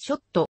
ショット。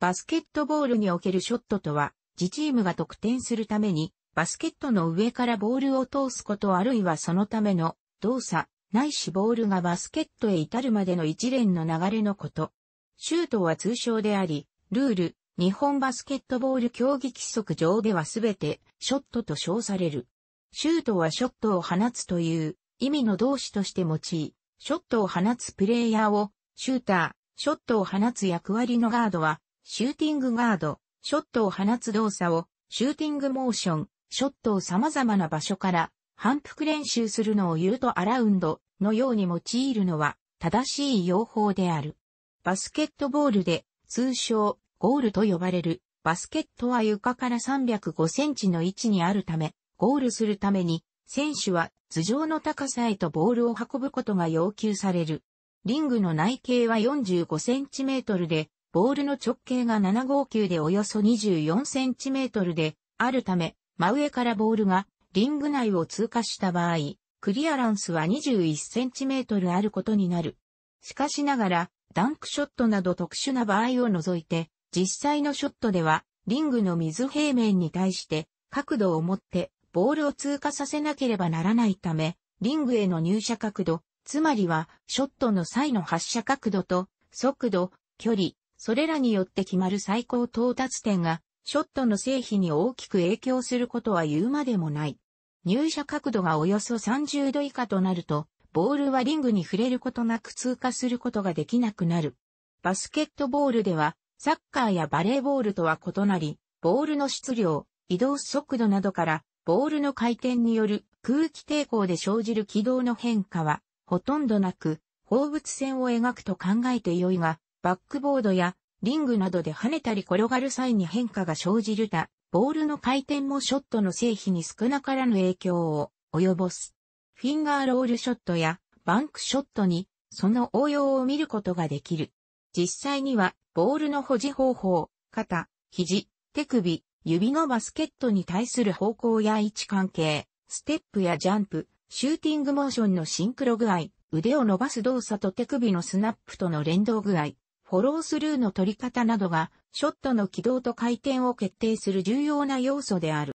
バスケットボールにおけるショットとは、自チームが得点するために、バスケットの上からボールを通すことあるいはそのための動作、ないしボールがバスケットへ至るまでの一連の流れのこと。シュートは通称であり、ルール、日本バスケットボール競技規則上ではすべてショットと称される。シュートはショットを放つという意味の動詞として用い、ショットを放つプレイヤーをシューター、ショットを放つ役割のガードは、シューティングガード、ショットを放つ動作を、シューティングモーション、ショットを様々な場所から反復練習するのを言うとアラウンドのように用いるのは正しい用法である。バスケットボールで通称ゴールと呼ばれるバスケットは床から305センチの位置にあるため、ゴールするために選手は頭上の高さへとボールを運ぶことが要求される。リングの内径は 45cm で、ボールの直径が759でおよそ 24cm で、あるため、真上からボールがリング内を通過した場合、クリアランスは 21cm あることになる。しかしながら、ダンクショットなど特殊な場合を除いて、実際のショットでは、リングの水平面に対して、角度を持って、ボールを通過させなければならないため、リングへの入射角度、つまりは、ショットの際の発射角度と、速度、距離、それらによって決まる最高到達点が、ショットの成否に大きく影響することは言うまでもない。入射角度がおよそ30度以下となると、ボールはリングに触れることなく通過することができなくなる。バスケットボールでは、サッカーやバレーボールとは異なり、ボールの質量、移動速度などから、ボールの回転による空気抵抗で生じる軌道の変化は、ほとんどなく、放物線を描くと考えて良いが、バックボードやリングなどで跳ねたり転がる際に変化が生じるた、ボールの回転もショットの成否に少なからぬ影響を及ぼす。フィンガーロールショットやバンクショットにその応用を見ることができる。実際にはボールの保持方法、肩、肘、手首、指のバスケットに対する方向や位置関係、ステップやジャンプ、シューティングモーションのシンクロ具合、腕を伸ばす動作と手首のスナップとの連動具合、フォロースルーの取り方などが、ショットの軌道と回転を決定する重要な要素である。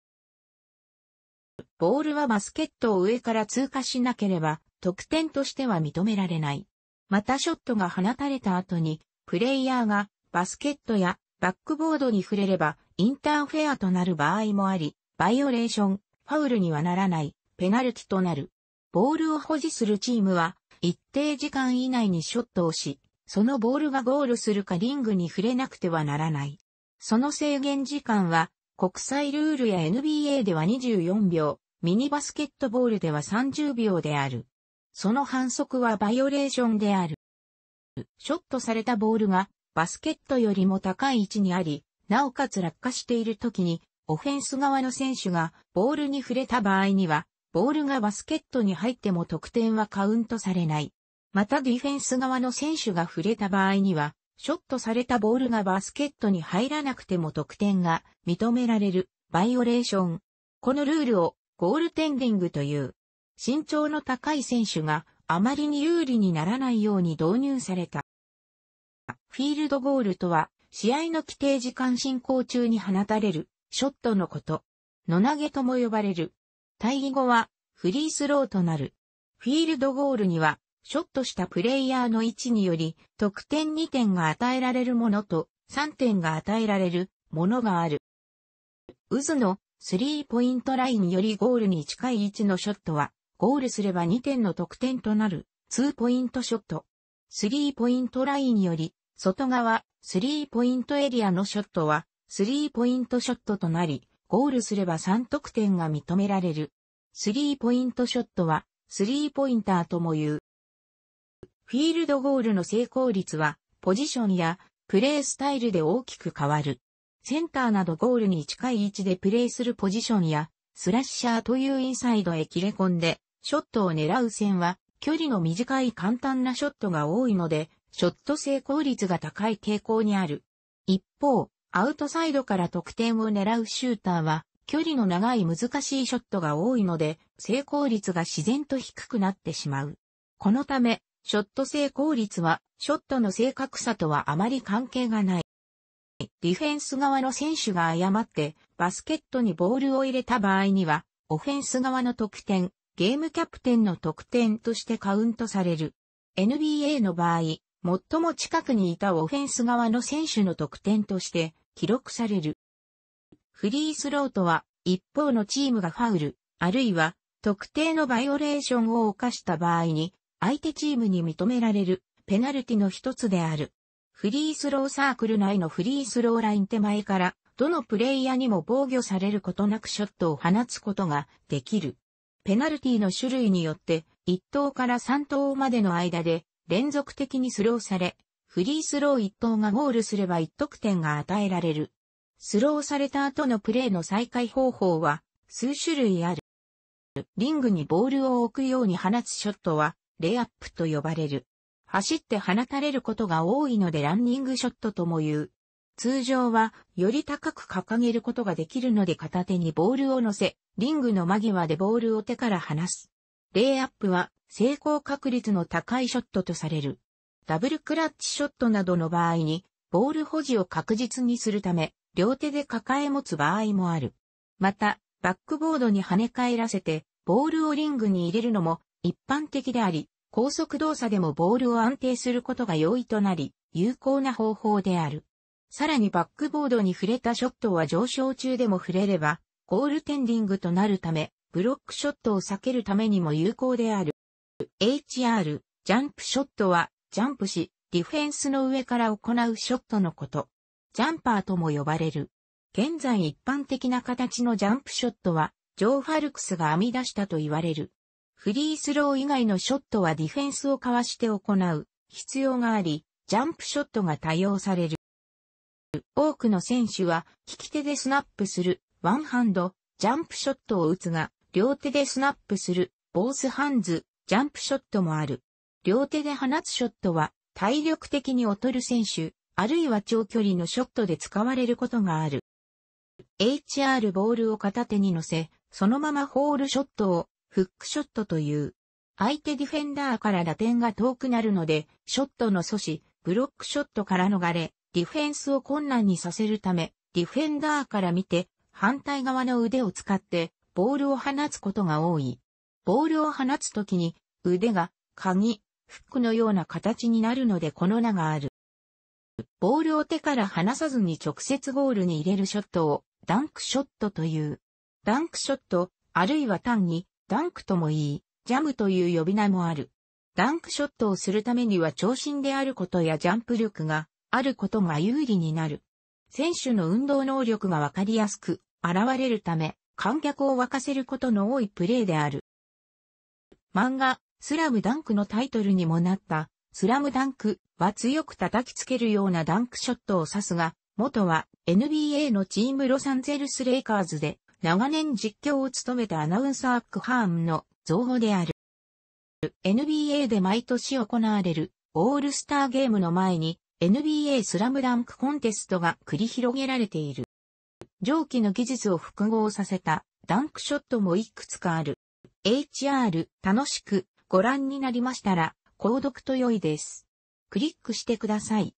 ボールはバスケットを上から通過しなければ、得点としては認められない。またショットが放たれた後に、プレイヤーがバスケットやバックボードに触れれば、インターフェアとなる場合もあり、バイオレーション、ファウルにはならない。ペナルティとなる。ボールを保持するチームは、一定時間以内にショットをし、そのボールがゴールするかリングに触れなくてはならない。その制限時間は、国際ルールや NBA では24秒、ミニバスケットボールでは30秒である。その反則はバイオレーションである。ショットされたボールがバスケットよりも高い位置にあり、なおかつ落下している時に、オフェンス側の選手がボールに触れた場合には、ボールがバスケットに入っても得点はカウントされない。またディフェンス側の選手が触れた場合には、ショットされたボールがバスケットに入らなくても得点が認められるバイオレーション。このルールをゴールテンディングという。身長の高い選手があまりに有利にならないように導入された。フィールドゴールとは、試合の規定時間進行中に放たれるショットのこと。野投げとも呼ばれる対義語はフリースローとなる。フィールドゴールには、ショットしたプレイヤーの位置により、得点2点が与えられるものと3点が与えられるものがある。渦のスリーポイントラインよりゴールに近い位置のショットは、ゴールすれば2点の得点となる、ツーポイントショット。スリーポイントラインより、外側、スリーポイントエリアのショットは、スリーポイントショットとなり、ゴールすれば3得点が認められる。スリーポイントショットは、スリーポインターとも言う。フィールドゴールの成功率は、ポジションやプレースタイルで大きく変わる。センターなどゴールに近い位置でプレーするポジションや、スラッシャーというインサイドへ切れ込んで、ショットを狙う線は、距離の短い簡単なショットが多いので、ショット成功率が高い傾向にある。一方、アウトサイドから得点を狙うシューターは、距離の長い難しいショットが多いので、成功率が自然と低くなってしまう。このため、ショット成功率は、ショットの正確さとはあまり関係がない。ディフェンス側の選手が誤って、バスケットにボールを入れた場合には、オフェンス側の得点、ゲームキャプテンの得点としてカウントされる。NBA の場合、最も近くにいたオフェンス側の選手の得点として記録される。フリースローとは、一方のチームがファウル、あるいは特定のバイオレーションを犯した場合に、相手チームに認められるペナルティの一つである。フリースローサークル内のフリースローライン手前から、どのプレイヤーにも防御されることなくショットを放つことができる。ペナルティの種類によって、1投から3投までの間で連続的にスローされ、フリースロー1投がゴールすれば1得点が与えられる。スローされた後のプレーの再開方法は数種類ある。リングにボールを置くように放つショットはレイアップと呼ばれる。走って放たれることが多いのでランニングショットとも言う。通常はより高く掲げることができるので片手にボールを乗せ、リングの間際でボールを手から離す。レイアップは成功確率の高いショットとされる。ダブルクラッチショットなどの場合に、ボール保持を確実にするため、両手で抱え持つ場合もある。また、バックボードに跳ね返らせて、ボールをリングに入れるのも一般的であり、高速動作でもボールを安定することが容易となり、有効な方法である。さらにバックボードに触れたショットは上昇中でも触れれば、ゴールテンディングとなるため、ブロックショットを避けるためにも有効である。HR、ジャンプショットは、ジャンプし、ディフェンスの上から行うショットのこと。ジャンパーとも呼ばれる。現在一般的な形のジャンプショットは、ジョー・ファルクスが編み出したと言われる。フリースロー以外のショットはディフェンスをかわして行う必要があり、ジャンプショットが多用される。多くの選手は、利き手でスナップする、ワンハンド、ジャンプショットを打つが、両手でスナップする、ボースハンズ、ジャンプショットもある。両手で放つショットは、体力的に劣る選手、あるいは長距離のショットで使われることがある。HR ボールを片手に乗せ、そのままホールショットをフックショットという。相手ディフェンダーから打点が遠くなるので、ショットの阻止、ブロックショットから逃れ、ディフェンスを困難にさせるため、ディフェンダーから見て、反対側の腕を使って、ボールを放つことが多い。ボールを放つときに、腕が、鍵、フックのような形になるのでこの名がある。ボールを手から離さずに直接ゴールに入れるショットをダンクショットという。ダンクショット、あるいは単にダンクともいい、ジャムという呼び名もある。ダンクショットをするためには長身であることやジャンプ力があることが有利になる。選手の運動能力がわかりやすく現れるため、観客を沸かせることの多いプレーである。漫画、スラムダンクのタイトルにもなったスラムダンクは強く叩きつけるようなダンクショットを指すが、元は NBA のチームロサンゼルスレイカーズで長年実況を務めたアナウンサークハームの造語である。NBA で毎年行われるオールスターゲームの前に NBA スラムダンクコンテストが繰り広げられている。上記の技術を複合させたダンクショットもいくつかある。HR 楽しくご覧になりましたら購読と良いです。クリックしてください。